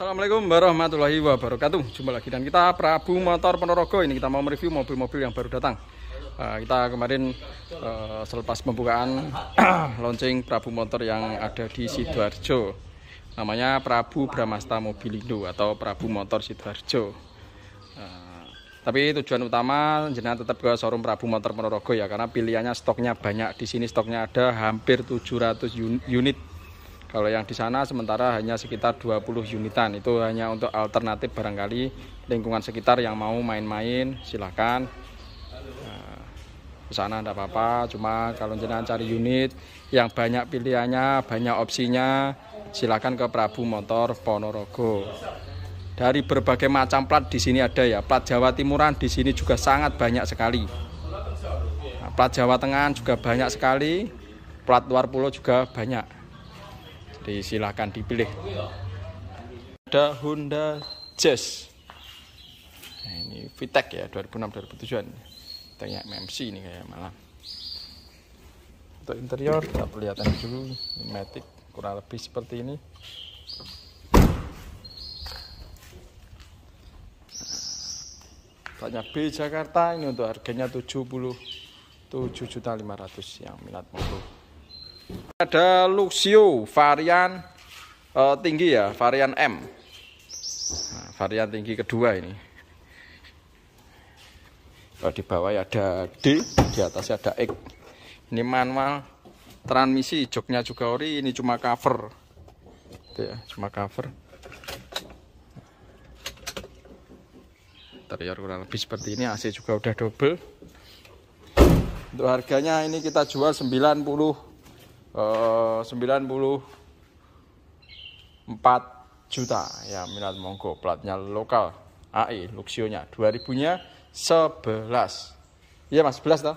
Assalamualaikum warahmatullahi wabarakatuh Jumpa lagi dan kita Prabu Motor Ponorogo Ini kita mau mereview mobil-mobil yang baru datang uh, Kita kemarin uh, selepas pembukaan Launching Prabu Motor yang ada di Sidoarjo Namanya Prabu Bramasta Mobilindo Atau Prabu Motor Sidoarjo uh, Tapi tujuan utama jenengan tetap ke showroom Prabu Motor Ponorogo ya Karena pilihannya stoknya banyak Di sini stoknya ada hampir 700 unit kalau yang di sana sementara hanya sekitar 20 unitan. Itu hanya untuk alternatif barangkali lingkungan sekitar yang mau main-main silahkan. ke nah, sana tidak apa-apa, cuma kalau jenengan cari unit yang banyak pilihannya, banyak opsinya, silahkan ke Prabu Motor Ponorogo. Dari berbagai macam plat di sini ada ya, plat Jawa Timuran di sini juga sangat banyak sekali. Nah, plat Jawa Tengah juga banyak sekali, plat luar pulau juga banyak silahkan dipilih ada Honda Jazz nah, ini VTEC ya 2006 2007 tanya MMC ini kayak malam untuk interior kita kelihatan dulu matic kurang lebih seperti ini Tanya B Jakarta ini untuk harganya 77.500 juta yang minat mobil. Ada Luxio varian uh, tinggi ya, varian M. Nah, varian tinggi kedua ini. Kalau di bawah ya ada D, di atasnya ada X. Ini manual transmisi, joknya juga ori, ini cuma cover. Gitu ya, cuma cover. Interior kurang lebih seperti ini, AC juga udah double. Untuk harganya ini kita jual 90 94 eh, juta ya minat monggo platnya lokal AI e, Luxionya 2000 nya 11 iya mas 11 tau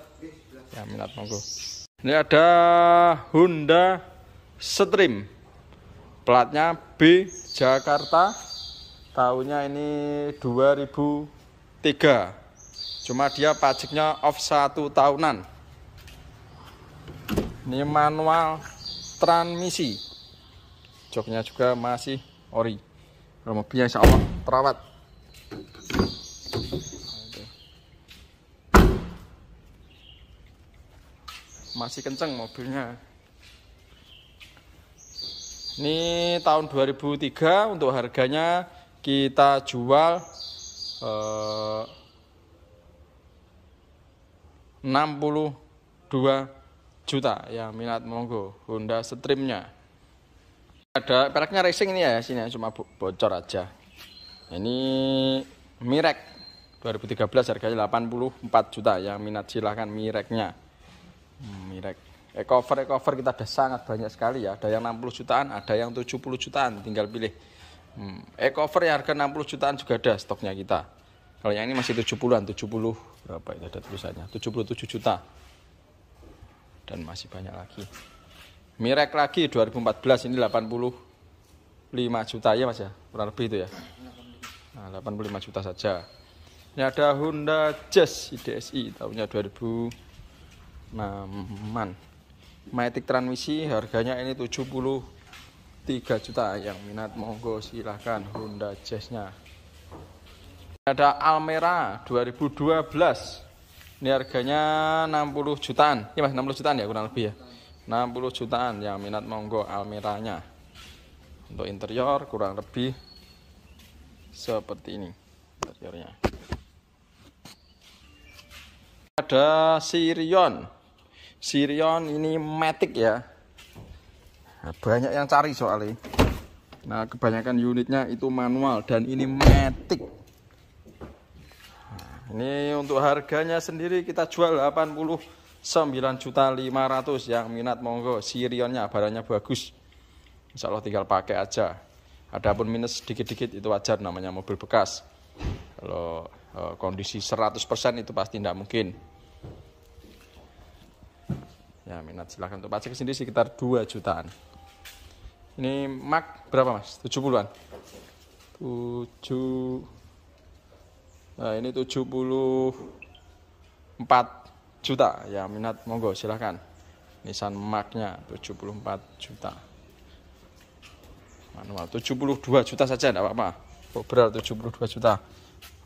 ya minat monggo ini ada Honda Stream platnya B Jakarta tahunnya ini 2003 cuma dia pajaknya off satu tahunan ini manual transmisi joknya juga masih ori kalau mobilnya insya Allah terawat masih kenceng mobilnya ini tahun 2003 untuk harganya kita jual eh, 62 juta yang minat monggo Honda Streamnya ada pereknya racing ini ya, ya sini ya. cuma bocor aja ini Mirek 2013 harganya 84 juta yang minat silahkan Mireknya hmm, Mirek Ecover Ecover kita ada sangat banyak sekali ya ada yang 60 jutaan ada yang 70 jutaan tinggal pilih hmm, Ecover yang harga 60 jutaan juga ada stoknya kita kalau yang ini masih 70-an 70 berapa ini ada tulisannya 77 juta dan masih banyak lagi. merek lagi 2014 ini 85 juta ya Mas ya, kurang lebih itu ya. Nah, 85 juta saja. Ini ada Honda Jazz IDSI tahunnya 2006 man. Matic transmisi harganya ini 73 juta yang minat monggo silahkan Honda Jazznya. Ada Almera 2012 ini harganya 60 jutaan. ini iya, Mas, 60 jutaan ya kurang lebih ya. 60 jutaan yang minat monggo almiranya. Untuk interior kurang lebih seperti ini interiornya. Ada Sirion. Sirion ini matic ya. Banyak yang cari soalnya. Nah, kebanyakan unitnya itu manual dan ini matic. Ini untuk harganya sendiri kita jual 89 juta 500 yang minat monggo sirionnya barangnya bagus. Insya Allah tinggal pakai aja. Adapun minus sedikit-sedikit itu wajar namanya mobil bekas. Kalau eh, kondisi 100% itu pasti tidak mungkin. Ya minat silahkan untuk pajak sendiri sekitar 2 jutaan. Ini mak berapa mas? 70-an? 7 Nah, ini 74 juta. Ya, minat monggo silahkan. Nissan Mark-nya 74 juta. Manual 72 juta saja enggak apa-apa. Bobral 72 juta.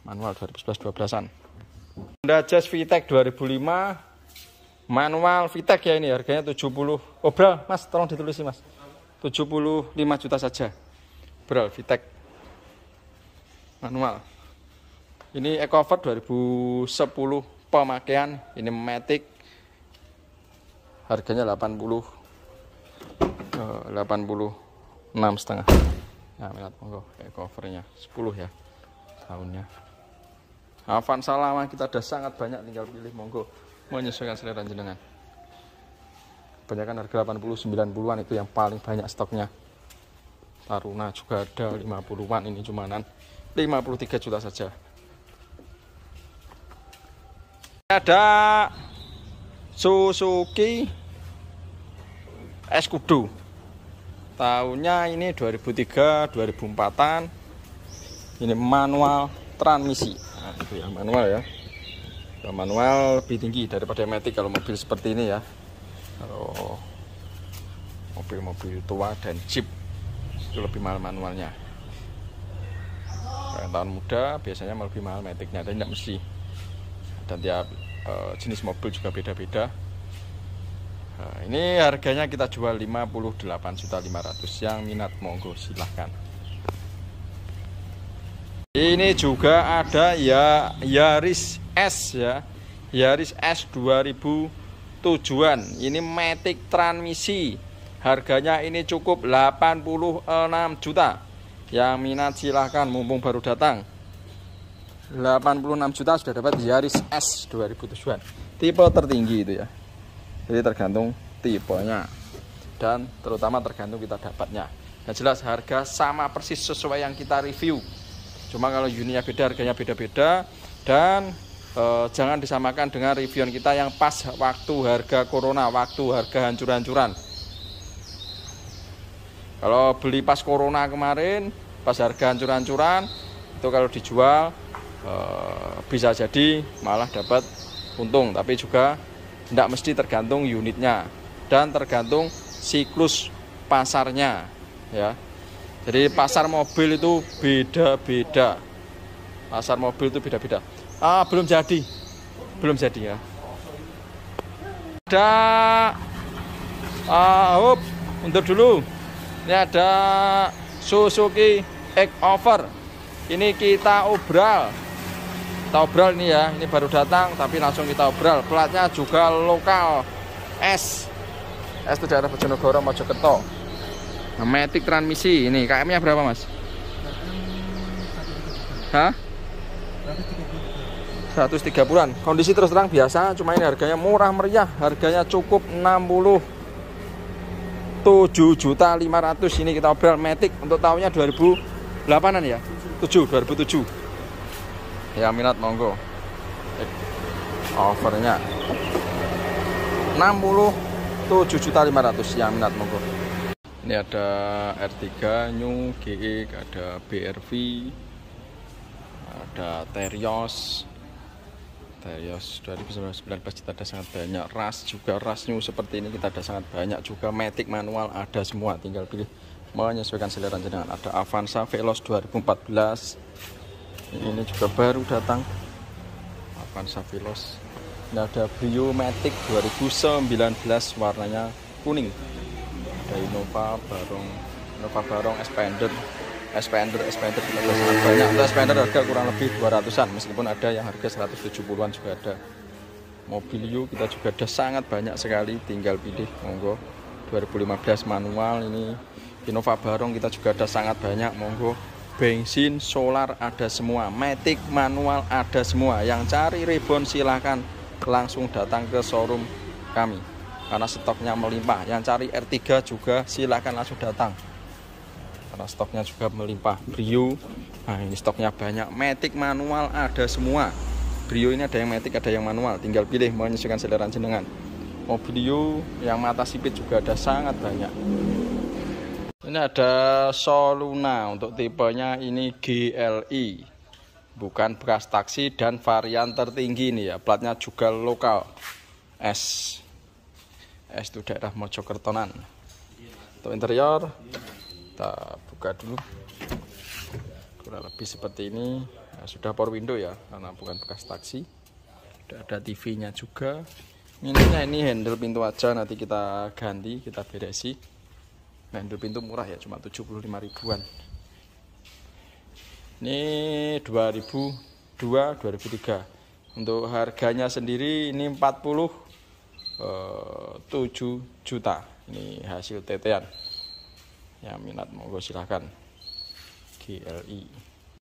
Manual 2011 12-an. Honda Jazz VTEC 2005 manual VTEC ya ini harganya 70 oh mas tolong ditulis mas 75 juta saja Bral VTEC manual ini Ecover 2010 pemakaian, ini Matic. Harganya 80 86 eh, setengah. Nah, melihat monggo kayak 10 ya tahunnya. Avanza lama kita ada sangat banyak tinggal pilih monggo menyesuaikan selera jenengan. Kebanyakan harga 80 90-an itu yang paling banyak stoknya. Taruna juga ada 50-an ini cumanan 53 juta saja. ada Suzuki Escudo, tahunnya ini 2003 2004an ini manual transmisi nah, ya manual ya manual lebih tinggi daripada matic kalau mobil seperti ini ya kalau mobil-mobil tua dan jeep itu lebih mahal manualnya Kalian tahun muda biasanya lebih mahal maticnya dan tidak mesti dan tiap Eh, jenis mobil juga beda-beda nah, ini harganya kita jual juta 58 500 yang minat monggo silahkan ini juga ada ya Yaris S ya Yaris S 2000 tujuan ini Matic transmisi harganya ini cukup 86 juta yang minat silahkan mumpung baru datang 86 juta sudah dapat Yaris S 2007 tipe tertinggi itu ya jadi tergantung tipenya dan terutama tergantung kita dapatnya yang jelas harga sama persis sesuai yang kita review cuma kalau unitnya beda harganya beda-beda dan e, jangan disamakan dengan reviewan kita yang pas waktu harga corona waktu harga hancur-hancuran kalau beli pas corona kemarin pas harga hancur-hancuran itu kalau dijual Eh, bisa jadi malah dapat untung tapi juga tidak mesti tergantung unitnya dan tergantung siklus pasarnya ya jadi pasar mobil itu beda-beda pasar mobil itu beda-beda ah belum jadi belum jadi ya ada ah up untuk dulu ini ada Suzuki Egg Over ini kita obral kita obral nih ya ini baru datang tapi langsung kita obral platnya juga lokal S S itu daerah Bojonegoro Mojokerto nah, Matic transmisi ini KM nya berapa mas? Hah? 130-an kondisi terus terang biasa cuma ini harganya murah meriah harganya cukup 60 7 juta 500 ini kita obral Matic untuk tahunnya 2008an ya 7 2007 yang minat monggo overnya 67 juta 500 yang minat monggo ini ada R3 New GX e, ada BRV ada Terios Terios 2019 kita ada sangat banyak ras juga ras new seperti ini kita ada sangat banyak juga matic manual ada semua tinggal pilih menyesuaikan selera jenengan ada Avanza Veloz 2014 ini juga baru datang Avanza Veloz ini ada Brio Matic 2019 warnanya kuning ada Innova Barong Innova Barong Expander Expander Expander banyak untuk nah, Expander harga kurang lebih 200an meskipun ada yang harga 170an juga ada Mobilio kita juga ada sangat banyak sekali tinggal pilih monggo 2015 manual ini Innova Barong kita juga ada sangat banyak monggo bensin, solar ada semua, Metik, manual ada semua. Yang cari ribbon silahkan langsung datang ke showroom kami karena stoknya melimpah. Yang cari R3 juga silahkan langsung datang karena stoknya juga melimpah. Brio, nah ini stoknya banyak, Metik, manual ada semua. Brio ini ada yang metik, ada yang manual, tinggal pilih menyesuaikan selera jenengan. Mobilio yang mata sipit juga ada sangat banyak. Ini ada Soluna untuk tipenya ini GLI. Bukan bekas taksi dan varian tertinggi ini ya. Platnya juga lokal. S. S itu daerah Mojokertonan. Untuk interior kita buka dulu. Kurang lebih seperti ini. Nah, sudah power window ya karena bukan bekas taksi. Sudah ada TV-nya juga. Ini, ini handle pintu aja nanti kita ganti, kita beresi. Bandul pintu murah ya, cuma 75 ribuan. Ini 2002, 2003. Untuk harganya sendiri ini 47 eh, juta. Ini hasil tetean. Ya minat monggo silahkan. GLI.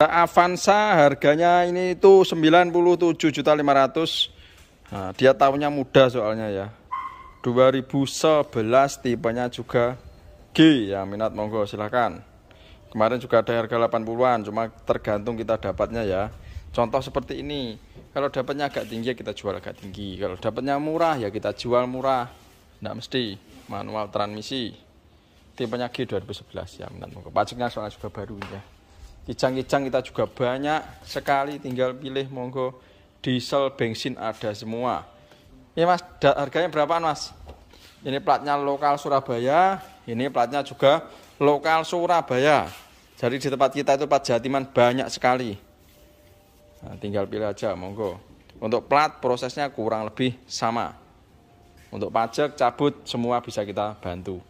Avanza harganya ini itu 97 juta 500. Nah, dia tahunya muda soalnya ya. 2011 tipenya juga G ya minat monggo silahkan kemarin juga ada harga 80-an cuma tergantung kita dapatnya ya contoh seperti ini kalau dapatnya agak tinggi ya kita jual agak tinggi kalau dapatnya murah ya kita jual murah tidak mesti manual transmisi tipenya G 2011 ya minat monggo pajaknya soalnya juga baru ya kijang-kijang kita juga banyak sekali tinggal pilih monggo diesel bensin ada semua ini mas harganya berapaan mas ini platnya lokal Surabaya ini platnya juga lokal Surabaya. Jadi di tempat kita itu plat Jatiman banyak sekali. Nah, tinggal pilih aja, monggo. Untuk plat prosesnya kurang lebih sama. Untuk pajak cabut semua bisa kita bantu.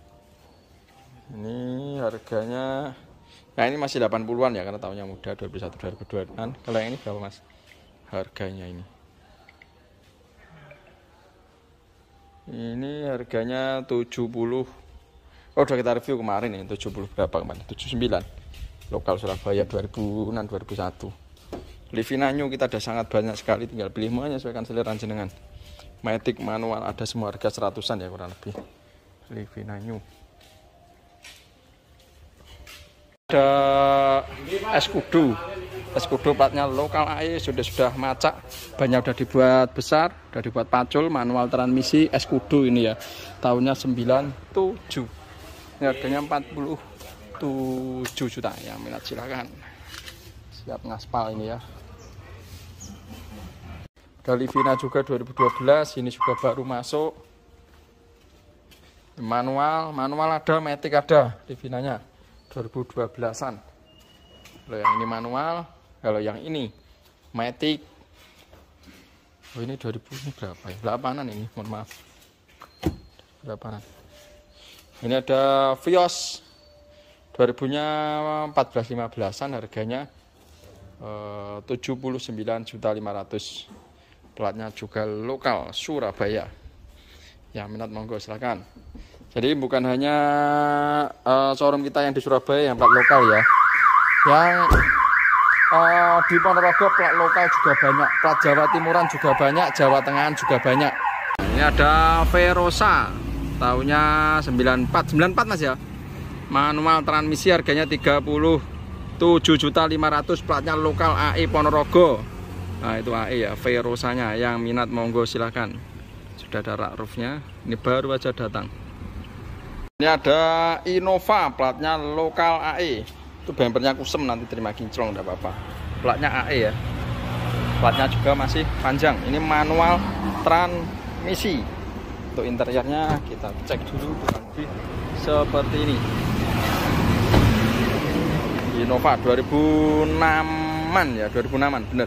Ini harganya Nah ini masih 80-an ya karena tahunnya muda dua 22 an. Kalau yang ini berapa Mas? Harganya ini. Ini harganya 70 oh udah kita review kemarin ya, 70 berapa kemarin 79 lokal Surabaya 2006 2001 New kita ada sangat banyak sekali tinggal pilih mau menyesuaikan selera jenengan Matic manual ada semua harga seratusan ya kurang lebih Livina New ada eskudo eskudo platnya lokal AE sudah sudah macak banyak sudah dibuat besar sudah dibuat pacul manual transmisi eskudo ini ya tahunnya 97 ini harganya 47 juta ya minat silahkan siap ngaspal ini ya ada Vina juga 2012 ini juga baru masuk manual manual ada metik ada di Vinanya 2012an kalau yang ini manual kalau yang ini metik oh ini 2000 ini berapa ya 8an ini mohon maaf 8an ini ada Vios 2000 nya belas 14-15an harganya eh, 79.500. Platnya juga lokal Surabaya. Ya minat monggo silakan. Jadi bukan hanya eh, showroom kita yang di Surabaya yang plat lokal ya. Yang uh, di Ponorogo plat lokal juga banyak, plat Jawa Timuran juga banyak, Jawa Tengah juga banyak. Ini ada Verosa Tahunnya 94, 94 Mas ya. Manual transmisi harganya 37.500 platnya lokal AE Ponorogo. Nah, itu AE ya, Verosanya yang minat monggo silahkan Sudah ada rak roofnya. Ini baru aja datang. Ini ada Innova platnya lokal AE. Itu bempernya kusem nanti terima kinclong enggak apa-apa. Platnya AE ya. Platnya juga masih panjang. Ini manual transmisi untuk interiornya kita cek dulu kurang lebih seperti ini Innova 2006an ya 2006an bener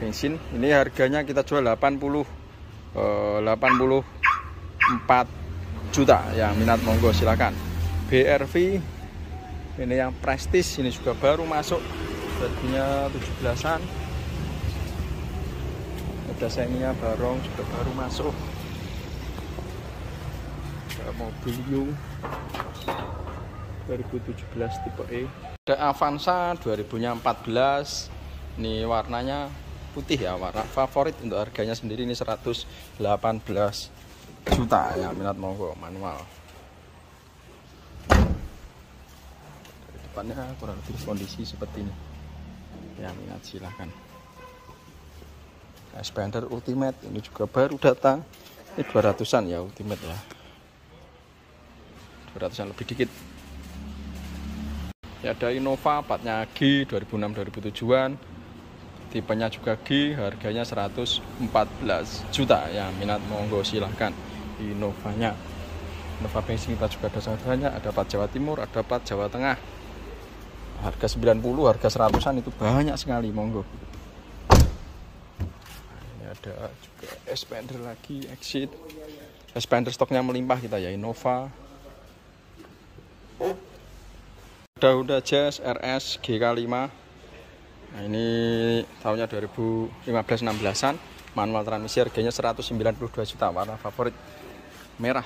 bensin ini harganya kita jual 80 84 eh, juta Yang minat monggo silakan BRV ini yang prestis ini juga baru masuk harganya 17an ada seminya barong juga baru masuk mobil U 2017 tipe E ada Avanza 2014 ini warnanya putih ya warna favorit untuk harganya sendiri ini 118 juta ya minat monggo manual dari depannya kurang lebih kondisi seperti ini ya minat silahkan Spender Ultimate ini juga baru datang ini 200an ya Ultimate ya beratusan lebih dikit ya ada Innova platnya G 2006 2007an tipenya juga G harganya 114 juta ya minat monggo silahkan Innovanya Innova bensin kita juga ada banyak ada plat Jawa Timur ada plat Jawa Tengah harga 90 harga 100an itu banyak sekali monggo ini ada juga expander lagi exit expander stoknya melimpah kita ya Innova Honda Jazz RS GK5 nah, ini tahunnya 2015-16an manual transmisi harganya 192 juta warna favorit merah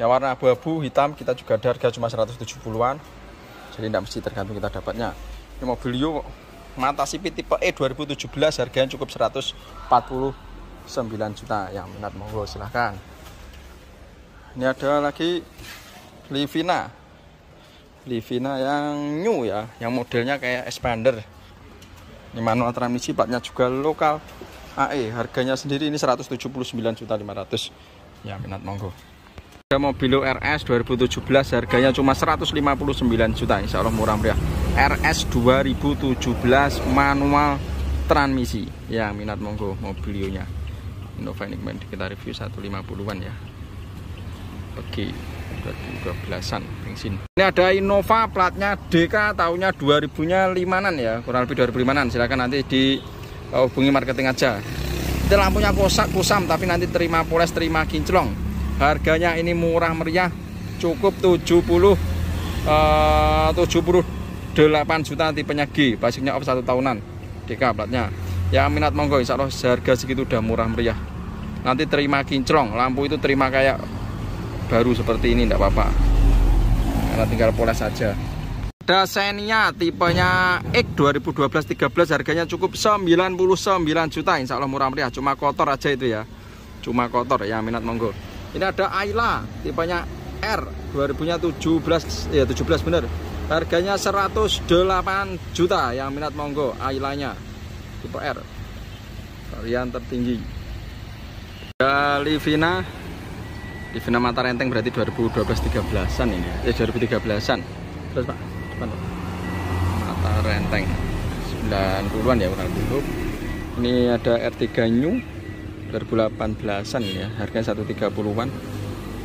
ya warna abu-abu hitam kita juga ada harga cuma 170-an jadi tidak mesti tergantung kita dapatnya ini mobilio mata sipit tipe E 2017 harganya cukup 149 juta yang minat monggo silahkan ini ada lagi Livina Livina yang new ya yang modelnya kayak expander ini manual transmisi platnya juga lokal AE harganya sendiri ini 179.500 ya minat monggo ada mobil RS 2017 harganya cuma 159 juta Insya Allah murah meriah RS 2017 manual transmisi ya minat monggo mobilionya Innova Enigma kita review 150an ya Oke. 12-an bensin ini ada Innova platnya DK tahunnya 2000 nya 5an ya kurang lebih 2005an silahkan nanti di eh, hubungi marketing aja itu lampunya kosak kusam tapi nanti terima poles terima kinclong harganya ini murah meriah cukup 70 Uh, 78 juta nanti penyagi. basicnya off satu tahunan DK platnya ya minat monggo insya Allah harga segitu udah murah meriah nanti terima kinclong lampu itu terima kayak baru seperti ini tidak apa-apa karena tinggal pola saja Desainnya tipenya X 2012-13 harganya cukup 99 juta insya Allah murah meriah cuma kotor aja itu ya cuma kotor ya minat monggo ini ada Ayla tipenya R 2017 ya 17 bener harganya 108 juta yang minat monggo Aylanya tipe R varian tertinggi Livina Event Mata Renteng berarti 2012-13an ini ya, 2013-an. Eh, Terus Pak, depan, Pak. Mata Renteng 90-an ya kurang dulu Ini ada R3 New 2018-an ya, harganya 130-an.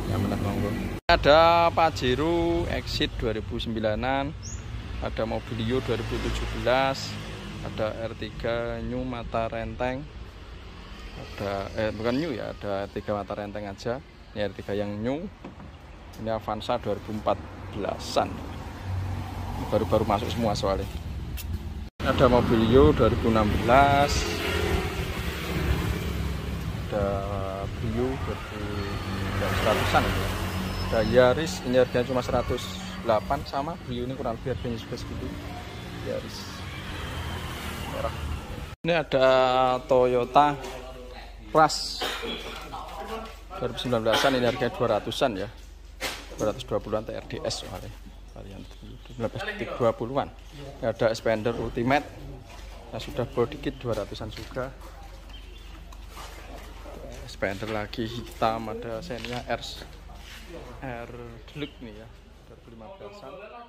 Ya menang monggo. Ada Pajero Exit 2009-an, ada Mobilio 2017, ada R3 New Mata Renteng. Ada eh bukan New ya, ada R3 Mata Renteng aja ini ada tiga yang new ini Avanza 2014an baru-baru masuk semua soalnya Ini ada mobil Mobilio 2016 ada Brio 2014an ada Yaris ini harganya cuma 108 sama Brio ini kurang lebih harganya juga segitu Yaris merah ini ada Toyota Rush 2019-an ini harga 200-an ya 220-an TRDS soalnya varian 1920-an ada Expander Ultimate Ya sudah body kit 200-an juga Expander lagi hitam ada Xenia R R Deluxe nih ya 2015-an